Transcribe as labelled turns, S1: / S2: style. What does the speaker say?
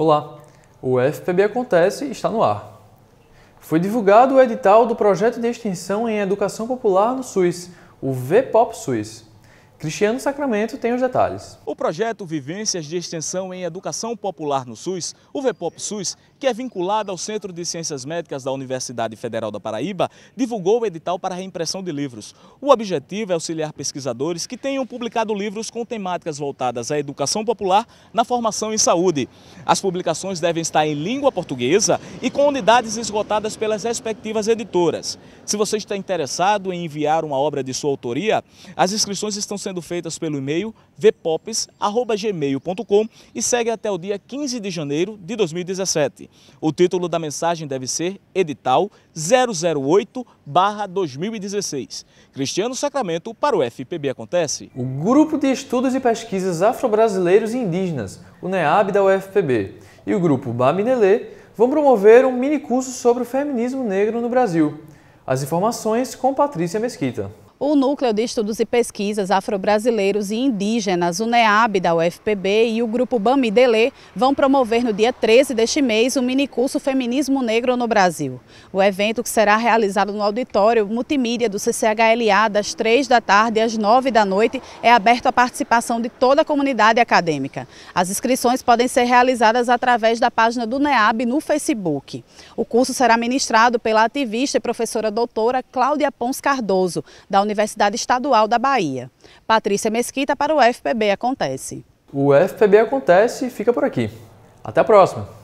S1: Olá, o FPB Acontece está no ar. Foi divulgado o edital do projeto de extensão em Educação Popular no SUS, o VPOP SUS. Cristiano Sacramento tem os detalhes.
S2: O projeto Vivências de Extensão em Educação Popular no SUS, o VPOP SUS, que é vinculado ao Centro de Ciências Médicas da Universidade Federal da Paraíba, divulgou o edital para reimpressão de livros. O objetivo é auxiliar pesquisadores que tenham publicado livros com temáticas voltadas à educação popular na formação em saúde. As publicações devem estar em língua portuguesa e com unidades esgotadas pelas respectivas editoras. Se você está interessado em enviar uma obra de sua autoria, as inscrições estão sendo sendo feitas pelo e-mail vpops.gmail.com e segue até o dia 15 de janeiro de 2017. O título da mensagem deve ser Edital 008-2016. Cristiano Sacramento para o FPB Acontece. O Grupo de Estudos e Pesquisas Afro-Brasileiros e
S1: Indígenas, o NEAB da UFPB, e o Grupo Baminelê vão promover um minicurso sobre o feminismo negro no Brasil. As informações com Patrícia Mesquita.
S3: O Núcleo de Estudos e Pesquisas Afro-Brasileiros e Indígenas, o NEAB da UFPB e o Grupo Dele vão promover no dia 13 deste mês o minicurso Feminismo Negro no Brasil. O evento que será realizado no auditório multimídia do CCHLA das 3 da tarde às 9 da noite é aberto à participação de toda a comunidade acadêmica. As inscrições podem ser realizadas através da página do NEAB no Facebook. O curso será ministrado pela ativista e professora doutora Cláudia Pons Cardoso, da Universidade Estadual da Bahia. Patrícia Mesquita para o FPB Acontece.
S1: O FPB Acontece fica por aqui. Até a próxima!